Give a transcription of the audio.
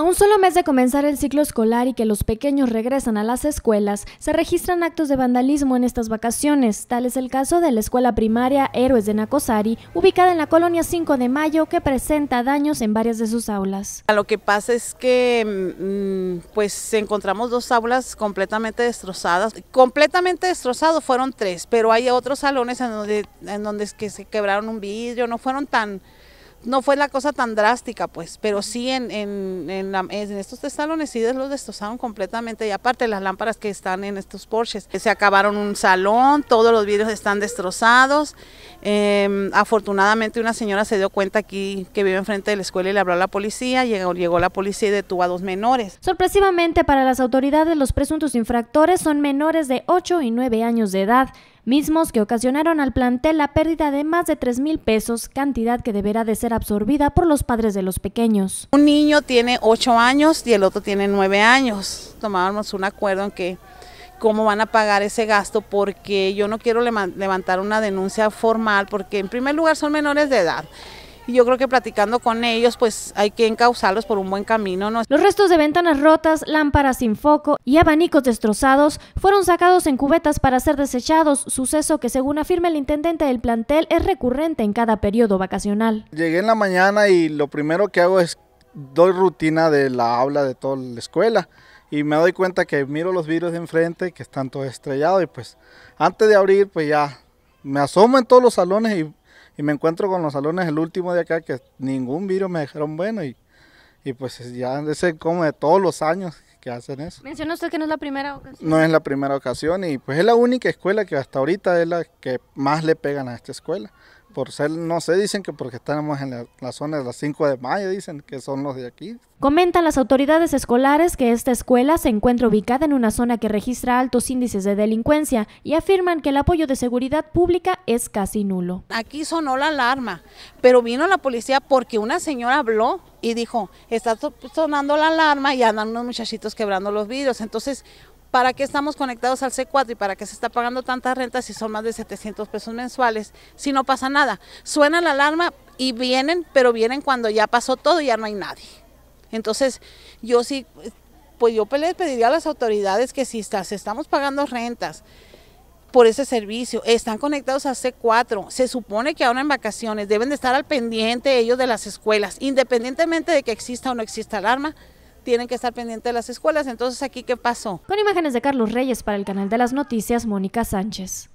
A un solo mes de comenzar el ciclo escolar y que los pequeños regresan a las escuelas, se registran actos de vandalismo en estas vacaciones. Tal es el caso de la escuela primaria Héroes de Nacosari, ubicada en la colonia 5 de Mayo, que presenta daños en varias de sus aulas. Lo que pasa es que mm, mm, pues encontramos dos aulas completamente destrozadas. Completamente destrozado, fueron tres, pero hay otros salones en donde, en donde que se quebraron un vidrio, no fueron tan no fue la cosa tan drástica, pues, pero sí en, en, en, la, en estos salones los destrozaron completamente y aparte las lámparas que están en estos Porsches, se acabaron un salón, todos los vidrios están destrozados. Em, afortunadamente una señora se dio cuenta aquí que vive enfrente de la escuela y le habló a la policía, llegó, llegó la policía y detuvo a dos menores. Sorpresivamente para las autoridades los presuntos infractores son menores de 8 y 9 años de edad mismos que ocasionaron al plantel la pérdida de más de 3 mil pesos, cantidad que deberá de ser absorbida por los padres de los pequeños. Un niño tiene 8 años y el otro tiene 9 años. Tomábamos un acuerdo en que cómo van a pagar ese gasto porque yo no quiero levantar una denuncia formal porque en primer lugar son menores de edad yo creo que platicando con ellos, pues hay que encauzarlos por un buen camino. ¿no? Los restos de ventanas rotas, lámparas sin foco y abanicos destrozados fueron sacados en cubetas para ser desechados, suceso que según afirma el intendente del plantel es recurrente en cada periodo vacacional. Llegué en la mañana y lo primero que hago es doy rutina de la aula de toda la escuela y me doy cuenta que miro los vidrios de enfrente que están todos estrellados y pues antes de abrir pues ya me asomo en todos los salones y y me encuentro con los salones, el último de acá, que ningún virus me dejaron bueno. Y, y pues ya es como de todos los años que hacen eso. Menciona usted que no es la primera ocasión. No es la primera ocasión y pues es la única escuela que hasta ahorita es la que más le pegan a esta escuela por ser, no sé, dicen que porque estamos en la, zona de las 5 de mayo, dicen que son los de aquí. Comentan las autoridades escolares que esta escuela se encuentra ubicada en una zona que registra altos índices de delincuencia y afirman que el apoyo de seguridad pública es casi nulo. Aquí sonó la alarma, pero vino la policía porque una señora habló y dijo, está sonando la alarma y andan unos muchachitos quebrando los vidrios. Entonces, ¿Para qué estamos conectados al C4 y para qué se está pagando tantas rentas si son más de 700 pesos mensuales? Si no pasa nada. Suena la alarma y vienen, pero vienen cuando ya pasó todo y ya no hay nadie. Entonces, yo sí, pues yo pediría a las autoridades que si estamos pagando rentas, por ese servicio, están conectados al C4, se supone que ahora en vacaciones deben de estar al pendiente ellos de las escuelas, independientemente de que exista o no exista alarma, tienen que estar pendientes de las escuelas. Entonces, ¿aquí qué pasó? Con imágenes de Carlos Reyes para el canal de las noticias, Mónica Sánchez.